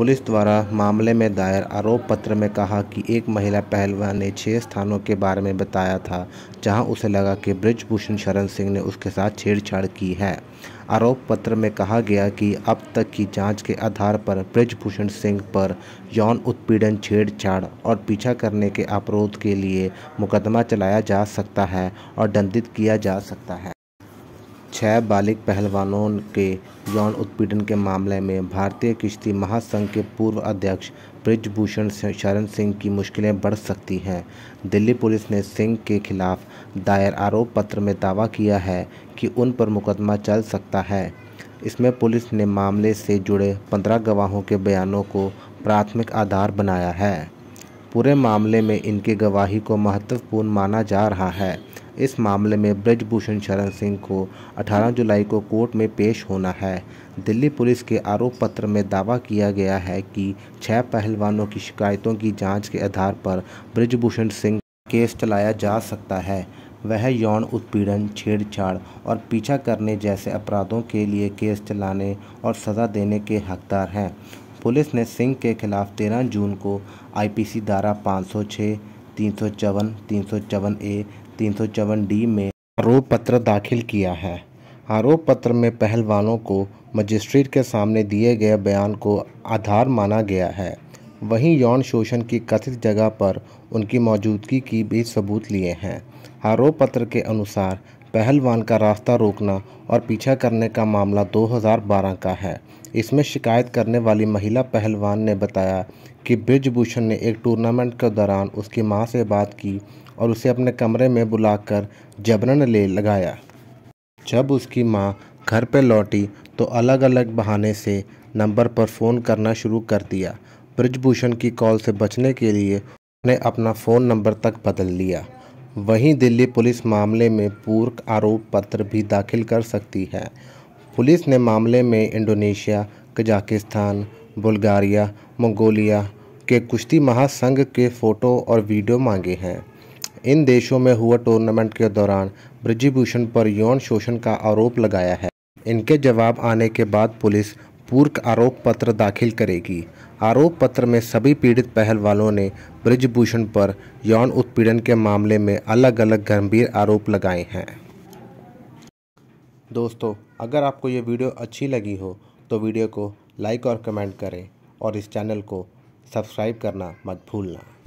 police द्वारा मामले में दायर आरोप पत्र में कहा कि एक महिला पहलवान ने छह स्थानों के बारे में बताया था जहां उसे लगा कि ब्रिजभूषण शरण सिंह ने उसके साथ छेड़छाड़ की है आरोप पत्र में कहा गया कि अब तक की जांच के आधार पर ब्रिजभूषण सिंह पर यौन उत्पीड़न छेड़छाड़ और पीछा करने के अपरोध के लिए मुकदमा चलाया जा सकता है और दंडित किया जा सकता है छह बालिक पहलवानों के यौन उत्पीड़न के मामले में भारतीय किश्ती महासंघ के पूर्व अध्यक्ष ब्रिजभूषण शरण सिंह की मुश्किलें बढ़ सकती हैं दिल्ली पुलिस ने सिंह के खिलाफ दायर आरोप पत्र में दावा किया है कि उन पर मुकदमा चल सकता है इसमें पुलिस ने मामले से जुड़े पंद्रह गवाहों के बयानों को प्राथमिक आधार बनाया है पूरे मामले में इनके गवाही को महत्वपूर्ण माना जा रहा है इस मामले में ब्रजभूषण शरण सिंह को 18 जुलाई को कोर्ट में पेश होना है दिल्ली पुलिस के आरोप पत्र में दावा किया गया है कि छह पहलवानों की शिकायतों की जांच के आधार पर ब्रजभूषण सिंह केस चलाया जा सकता है वह यौन उत्पीड़न छेड़छाड़ और पीछा करने जैसे अपराधों के लिए केस चलाने और सज़ा देने के हकदार हैं पुलिस ने सिंह के खिलाफ 13 जून को आईपीसी धारा 506, तीन सौ चौवन तीन सौ चौवन ए तीन डी में आरोप पत्र दाखिल किया है आरोप पत्र में पहलवानों को मजिस्ट्रेट के सामने दिए गए बयान को आधार माना गया है वहीं यौन शोषण की कथित जगह पर उनकी मौजूदगी की भी सबूत लिए हैं आरोप पत्र के अनुसार पहलवान का रास्ता रोकना और पीछा करने का मामला 2012 का है इसमें शिकायत करने वाली महिला पहलवान ने बताया कि ब्रिजभूषण ने एक टूर्नामेंट के दौरान उसकी मां से बात की और उसे अपने कमरे में बुलाकर जबरन ले लगाया जब उसकी मां घर पर लौटी तो अलग अलग बहाने से नंबर पर फ़ोन करना शुरू कर दिया ब्रिजभूषण की कॉल से बचने के लिए उसने अपना फ़ोन नंबर तक बदल लिया वहीं दिल्ली पुलिस मामले में पूर्व आरोप पत्र भी दाखिल कर सकती है पुलिस ने मामले में इंडोनेशिया कजाकिस्तान बुल्गारिया मंगोलिया के कुश्ती महासंघ के फ़ोटो और वीडियो मांगे हैं इन देशों में हुआ टूर्नामेंट के दौरान ब्रजभूषण पर यौन शोषण का आरोप लगाया है इनके जवाब आने के बाद पुलिस पूर्व आरोप पत्र दाखिल करेगी आरोप पत्र में सभी पीड़ित पहलवानों ने ब्रिजभूषण पर यौन उत्पीड़न के मामले में अलग अलग गंभीर आरोप लगाए हैं दोस्तों अगर आपको ये वीडियो अच्छी लगी हो तो वीडियो को लाइक और कमेंट करें और इस चैनल को सब्सक्राइब करना मत भूलना